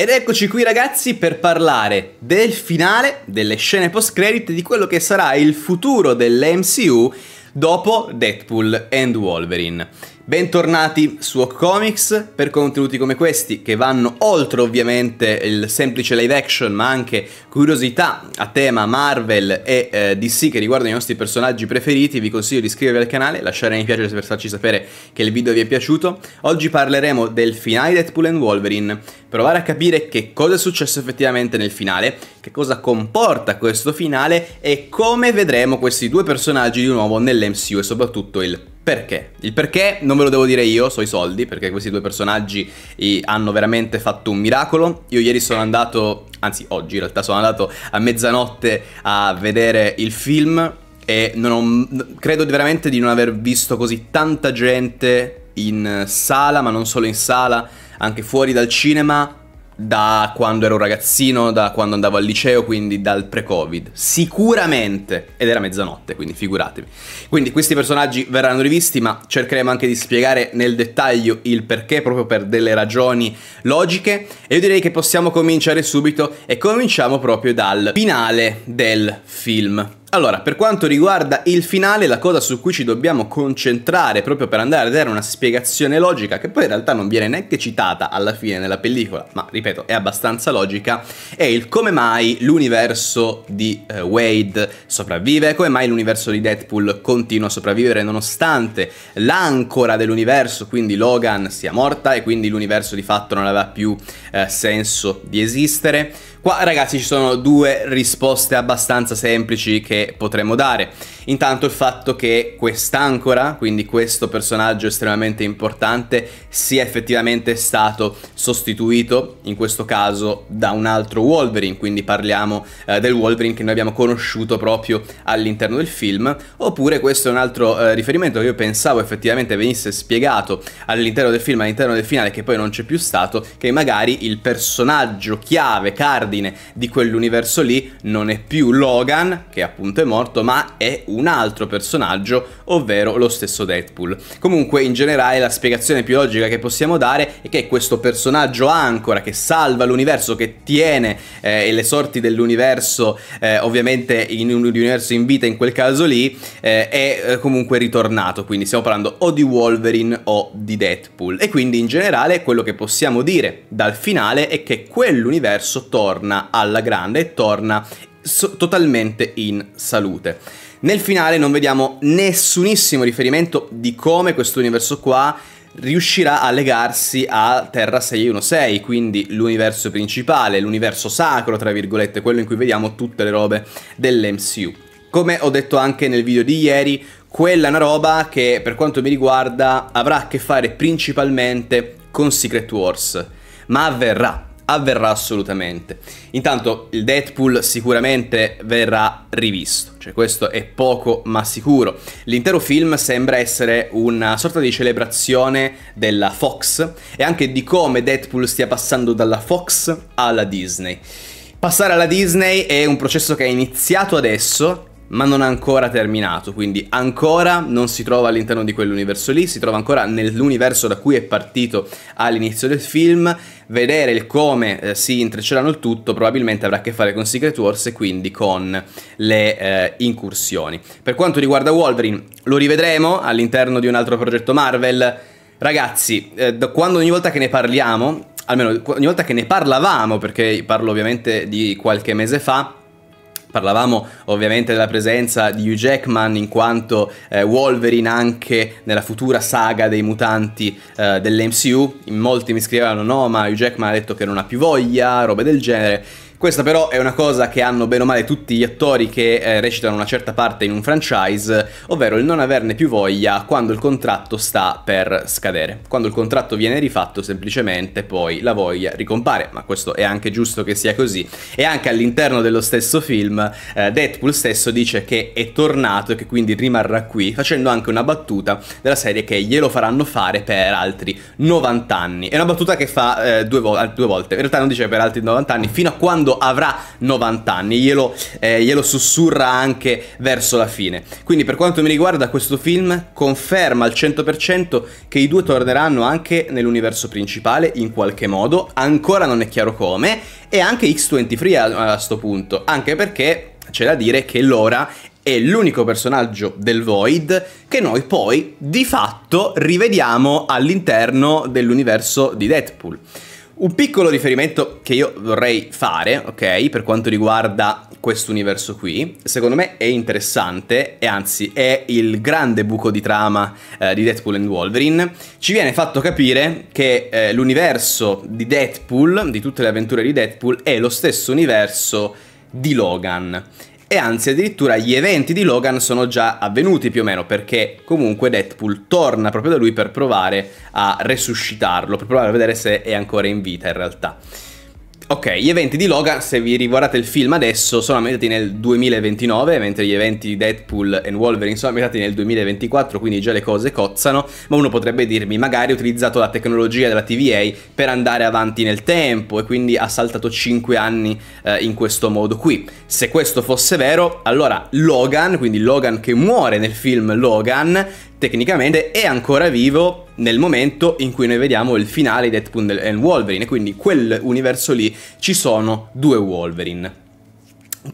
Ed eccoci qui ragazzi per parlare del finale, delle scene post-credit, di quello che sarà il futuro dell'MCU dopo Deadpool and Wolverine. Bentornati su Hot Comics per contenuti come questi che vanno oltre ovviamente il semplice live action ma anche curiosità a tema Marvel e eh, DC che riguardano i nostri personaggi preferiti. Vi consiglio di iscrivervi al canale, lasciare mi piace per farci sapere che il video vi è piaciuto. Oggi parleremo del finale Deadpool and Wolverine, provare a capire che cosa è successo effettivamente nel finale, che cosa comporta questo finale e come vedremo questi due personaggi di nuovo nell'MCU e soprattutto il perché? Il perché non ve lo devo dire io, so i soldi, perché questi due personaggi hanno veramente fatto un miracolo. Io ieri sono andato, anzi oggi in realtà sono andato a mezzanotte a vedere il film e ho, credo veramente di non aver visto così tanta gente in sala, ma non solo in sala, anche fuori dal cinema, da quando ero ragazzino, da quando andavo al liceo, quindi dal pre-Covid. Sicuramente. Ed era mezzanotte, quindi figuratevi. Quindi questi personaggi verranno rivisti, ma cercheremo anche di spiegare nel dettaglio il perché, proprio per delle ragioni logiche. E io direi che possiamo cominciare subito e cominciamo proprio dal finale del film. Allora, per quanto riguarda il finale, la cosa su cui ci dobbiamo concentrare proprio per andare a dare una spiegazione logica, che poi in realtà non viene neanche citata alla fine nella pellicola, ma ripeto, è abbastanza logica, è il come mai l'universo di eh, Wade sopravvive, come mai l'universo di Deadpool continua a sopravvivere nonostante l'ancora dell'universo, quindi Logan, sia morta e quindi l'universo di fatto non aveva più eh, senso di esistere. Qua ragazzi ci sono due risposte abbastanza semplici che potremmo dare. Intanto il fatto che quest'ancora, quindi questo personaggio estremamente importante, sia effettivamente stato sostituito, in questo caso, da un altro Wolverine, quindi parliamo eh, del Wolverine che noi abbiamo conosciuto proprio all'interno del film, oppure questo è un altro eh, riferimento che io pensavo effettivamente venisse spiegato all'interno del film, all'interno del finale, che poi non c'è più stato, che magari il personaggio chiave, card cardine di quell'universo lì non è più Logan, che appunto è morto, ma è un altro personaggio, ovvero lo stesso Deadpool. Comunque in generale la spiegazione più logica che possiamo dare è che questo personaggio ancora che salva l'universo, che tiene eh, le sorti dell'universo eh, ovviamente in un universo in vita in quel caso lì, eh, è eh, comunque ritornato, quindi stiamo parlando o di Wolverine o di Deadpool. E quindi in generale quello che possiamo dire dal finale è che quell'universo torna torna alla grande e torna so totalmente in salute. Nel finale non vediamo nessunissimo riferimento di come questo universo qua riuscirà a legarsi a Terra 616, quindi l'universo principale, l'universo sacro, tra virgolette, quello in cui vediamo tutte le robe dell'MCU. Come ho detto anche nel video di ieri, quella è una roba che per quanto mi riguarda avrà a che fare principalmente con Secret Wars, ma avverrà avverrà assolutamente. Intanto il Deadpool sicuramente verrà rivisto, cioè questo è poco ma sicuro. L'intero film sembra essere una sorta di celebrazione della Fox e anche di come Deadpool stia passando dalla Fox alla Disney. Passare alla Disney è un processo che è iniziato adesso ma non ha ancora terminato, quindi ancora non si trova all'interno di quell'universo lì, si trova ancora nell'universo da cui è partito all'inizio del film. Vedere il come eh, si intrecceranno il tutto probabilmente avrà a che fare con Secret Wars e quindi con le eh, incursioni. Per quanto riguarda Wolverine, lo rivedremo all'interno di un altro progetto Marvel. Ragazzi, eh, da quando ogni volta che ne parliamo, almeno ogni volta che ne parlavamo, perché parlo ovviamente di qualche mese fa, Parlavamo ovviamente della presenza di Hugh Jackman in quanto eh, Wolverine anche nella futura saga dei mutanti eh, dell'MCU. In molti mi scrivevano no, ma Hugh Jackman ha detto che non ha più voglia, robe del genere. Questa però è una cosa che hanno bene o male tutti gli attori che eh, recitano una certa parte in un franchise, ovvero il non averne più voglia quando il contratto sta per scadere. Quando il contratto viene rifatto semplicemente poi la voglia ricompare, ma questo è anche giusto che sia così. E anche all'interno dello stesso film eh, Deadpool stesso dice che è tornato e che quindi rimarrà qui, facendo anche una battuta della serie che glielo faranno fare per altri 90 anni. È una battuta che fa eh, due, vo- due volte, in realtà non dice per altri 90 anni, fino a quando quando avrà 90 anni, glielo, eh, glielo sussurra anche verso la fine. Quindi per quanto mi riguarda questo film conferma al 100% che i due torneranno anche nell'universo principale in qualche modo, ancora non è chiaro come, e anche X23 a, questo punto, anche perché c'è da dire che Lora è l'unico personaggio del Void che noi poi di fatto rivediamo all'interno dell'universo di Deadpool. Un piccolo riferimento che io vorrei fare, ok, per quanto riguarda questo universo qui, secondo me è interessante e anzi è il grande buco di trama eh, di Deadpool and Wolverine, ci viene fatto capire che eh, l'universo di Deadpool, di tutte le avventure di Deadpool, è lo stesso universo di Logan e anzi addirittura gli eventi di Logan sono già avvenuti più o meno perché comunque Deadpool torna proprio da lui per provare a resuscitarlo, per provare a vedere se è ancora in vita in realtà. Ok, gli eventi di Logan, se vi riguardate il film adesso, sono ambientati nel 2029, mentre gli eventi di Deadpool e Wolverine sono ambientati nel 2024, quindi già le cose cozzano, ma uno potrebbe dirmi, magari ha utilizzato la tecnologia della TVA per andare avanti nel tempo e quindi ha saltato 5 anni eh, in questo modo qui. Se questo fosse vero, allora Logan, quindi Logan che muore nel film Logan, tecnicamente è ancora vivo nel momento in cui noi vediamo il finale di Deadpool e Wolverine, quindi quell'universo lì ci sono due Wolverine.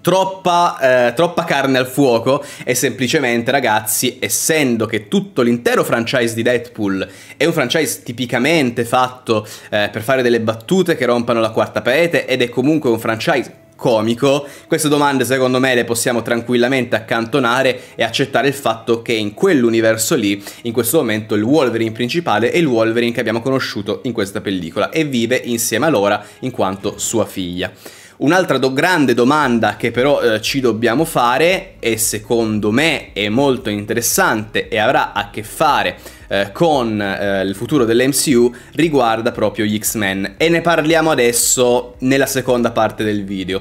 Troppa, eh, troppa, carne al fuoco e semplicemente ragazzi essendo che tutto l'intero franchise di Deadpool è un franchise tipicamente fatto eh, per fare delle battute che rompano la quarta parete ed è comunque un franchise comico. Queste domande secondo me le possiamo tranquillamente accantonare e accettare il fatto che in quell'universo lì, in questo momento, il Wolverine principale è il Wolverine che abbiamo conosciuto in questa pellicola e vive insieme a Lora in quanto sua figlia. Un'altra do grande domanda che però eh, ci dobbiamo fare e secondo me è molto interessante e avrà a che fare eh, con eh, il futuro dell'MCU riguarda proprio gli X-Men e ne parliamo adesso nella seconda parte del video.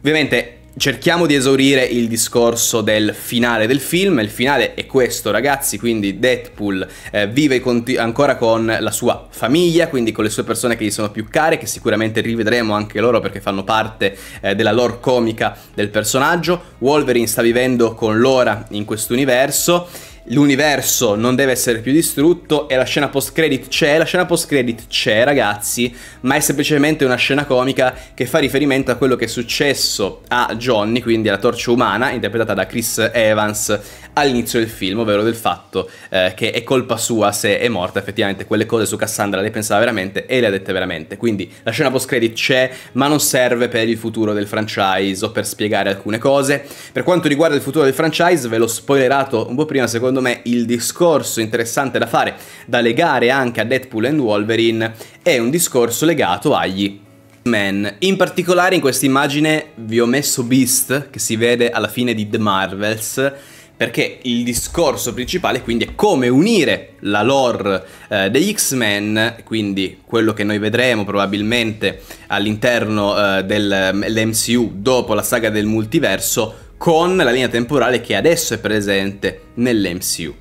Ovviamente cerchiamo di esaurire il discorso del finale del film. Il finale è questo, ragazzi. Quindi Deadpool eh, vive ancora con la sua famiglia, quindi con le sue persone che gli sono più care, che sicuramente rivedremo anche loro perché fanno parte eh, della lore comica del personaggio. Wolverine sta vivendo con Lora in questo universo l'universo non deve essere più distrutto e la scena post credit c'è, la scena post credit c'è ragazzi, ma è semplicemente una scena comica che fa riferimento a quello che è successo a Johnny, quindi alla torcia umana interpretata da Chris Evans all'inizio del film, ovvero del fatto eh, che è colpa sua se è morta, effettivamente quelle cose su Cassandra le pensava veramente e le ha dette veramente. Quindi la scena post credit c'è, ma non serve per il futuro del franchise o per spiegare alcune cose. Per quanto riguarda il futuro del franchise, ve l'ho spoilerato un po' prima, secondo me il discorso interessante da fare, da legare anche a Deadpool and Wolverine, è un discorso legato agli Man. In particolare in questa immagine vi ho messo Beast, che si vede alla fine di The Marvels, perché il discorso principale quindi è come unire la lore eh, degli X-Men, quindi quello che noi vedremo probabilmente all'interno eh, dell'MCU dopo la saga del multiverso, con la linea temporale che adesso è presente nell'MCU.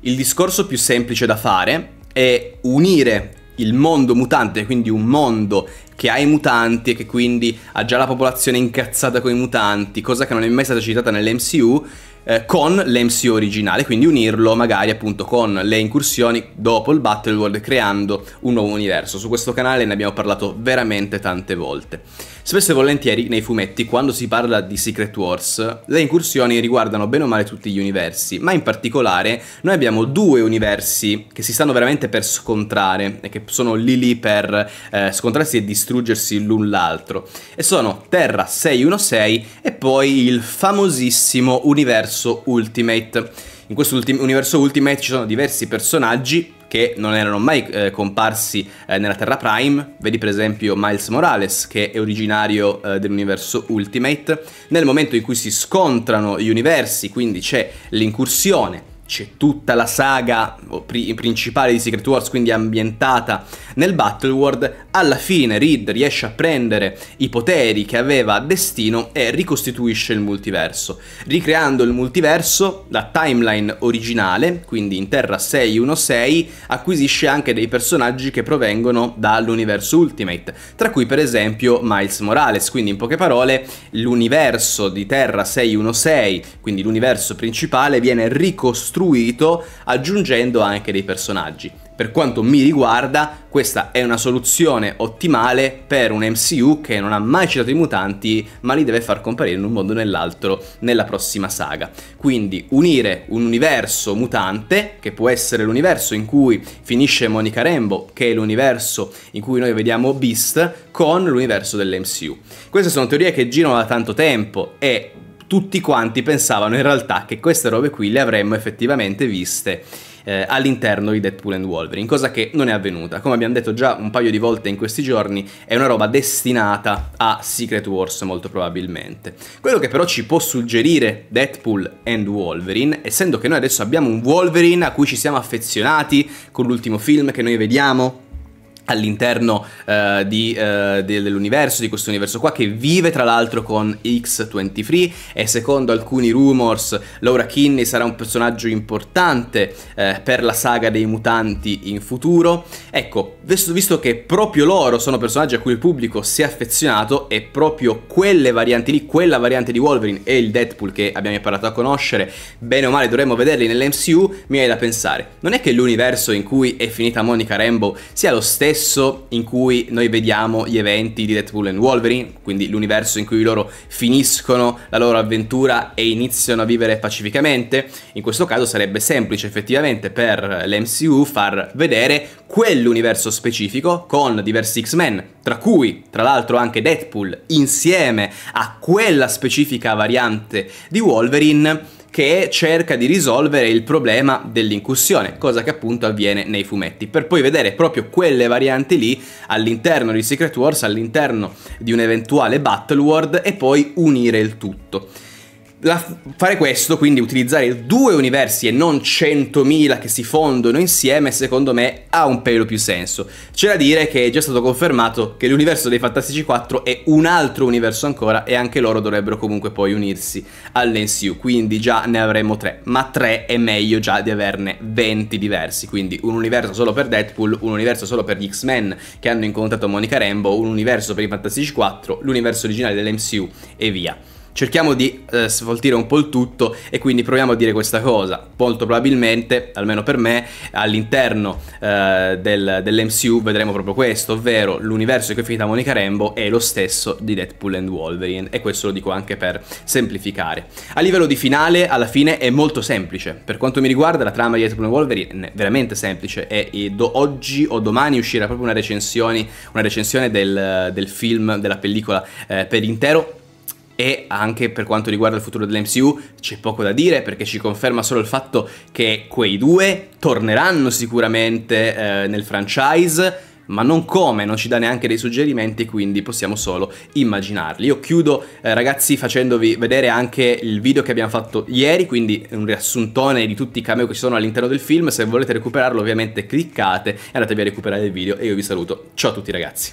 Il discorso più semplice da fare è unire il mondo mutante, quindi un mondo che ha i mutanti e che quindi ha già la popolazione incazzata con i mutanti, cosa che non è mai stata citata nell'MCU, eh, con l'MCO originale, quindi unirlo magari appunto con le incursioni dopo il Battle World creando un nuovo universo. Su questo canale ne abbiamo parlato veramente tante volte. Spesso e volentieri nei fumetti, quando si parla di Secret Wars, le incursioni riguardano bene o male tutti gli universi, ma in particolare noi abbiamo due universi che si stanno veramente per scontrare e che sono lì lì per eh, scontrarsi e distruggersi l'un l'altro. E sono Terra 616 e poi il famosissimo universo universo Ultimate. In questo ultim universo Ultimate ci sono diversi personaggi che non erano mai eh, comparsi eh, nella Terra Prime, vedi per esempio Miles Morales che è originario eh, dell'universo Ultimate, nel momento in cui si scontrano gli universi, quindi c'è l'incursione c'è tutta la saga principale di Secret Wars, quindi ambientata nel Battleworld, alla fine Reed riesce a prendere i poteri che aveva destino e ricostituisce il multiverso, ricreando il multiverso, la timeline originale, quindi in Terra 616, acquisisce anche dei personaggi che provengono dall'universo Ultimate, tra cui per esempio Miles Morales, quindi in poche parole l'universo di Terra 616, quindi l'universo principale, viene ricostruito costruito aggiungendo anche dei personaggi. Per quanto mi riguarda, questa è una soluzione ottimale per un MCU che non ha mai citato i mutanti, ma li deve far comparire in un modo o nell'altro nella prossima saga. Quindi unire un universo mutante, che può essere l'universo in cui finisce Monica Rambo, che è l'universo in cui noi vediamo Beast, con l'universo dell'MCU. Queste sono teorie che girano da tanto tempo e tutti quanti pensavano in realtà che queste robe qui le avremmo effettivamente viste eh, all'interno di Deadpool and Wolverine, cosa che non è avvenuta. Come abbiamo detto già un paio di volte in questi giorni, è una roba destinata a Secret Wars molto probabilmente. Quello che però ci può suggerire Deadpool and Wolverine, essendo che noi adesso abbiamo un Wolverine a cui ci siamo affezionati con l'ultimo film che noi vediamo, all'interno uh, di, uh, dell'universo, di questo universo qua, che vive tra l'altro con X23 e secondo alcuni rumors Laura Kinney sarà un personaggio importante uh, per la saga dei mutanti in futuro. Ecco, visto, visto, che proprio loro sono personaggi a cui il pubblico si è affezionato e proprio quelle varianti lì, quella variante di Wolverine e il Deadpool che abbiamo imparato a conoscere, bene o male dovremmo vederli nell'MCU, mi hai da pensare, non è che l'universo in cui è finita Monica Rambo sia lo stesso universo in cui noi vediamo gli eventi di Deadpool e Wolverine, quindi l'universo in cui loro finiscono la loro avventura e iniziano a vivere pacificamente, in questo caso sarebbe semplice effettivamente per l'MCU far vedere quell'universo specifico con diversi X-Men, tra cui tra l'altro anche Deadpool, insieme a quella specifica variante di Wolverine che cerca di risolvere il problema dell'incussione, cosa che appunto avviene nei fumetti, per poi vedere proprio quelle varianti lì all'interno di Secret Wars, all'interno di un eventuale Battle World e poi unire il tutto la, fare questo, quindi utilizzare due universi e non 100.000 che si fondono insieme, secondo me ha un pelo più senso. C'è da dire che è già stato confermato che l'universo dei Fantastici 4 è un altro universo ancora e anche loro dovrebbero comunque poi unirsi all'NCU, quindi già ne avremo tre, ma tre è meglio già di averne 20 diversi, quindi un universo solo per Deadpool, un universo solo per gli X-Men che hanno incontrato Monica Rambo, un universo per i Fantastici 4, l'universo originale dell'MCU e via cerchiamo di eh, svoltire un po' il tutto e quindi proviamo a dire questa cosa. Molto probabilmente, almeno per me, all'interno eh, del, dell'MCU vedremo proprio questo, ovvero l'universo che finita Monica Rambo è lo stesso di Deadpool and Wolverine e questo lo dico anche per semplificare. A livello di finale, alla fine è molto semplice. Per quanto mi riguarda, la trama di Deadpool and Wolverine è veramente semplice e do, oggi o domani uscirà proprio una recensione, una recensione del, del film, della pellicola eh, per intero e anche per quanto riguarda il futuro dell'MCU c'è poco da dire perché ci conferma solo il fatto che quei due torneranno sicuramente eh, nel franchise ma non come, non ci dà neanche dei suggerimenti, quindi possiamo solo immaginarli. Io chiudo eh, ragazzi facendovi vedere anche il video che abbiamo fatto ieri, quindi un riassuntone di tutti i cameo che ci sono all'interno del film, se volete recuperarlo ovviamente cliccate e andatevi a recuperare il video e io vi saluto. Ciao a tutti ragazzi.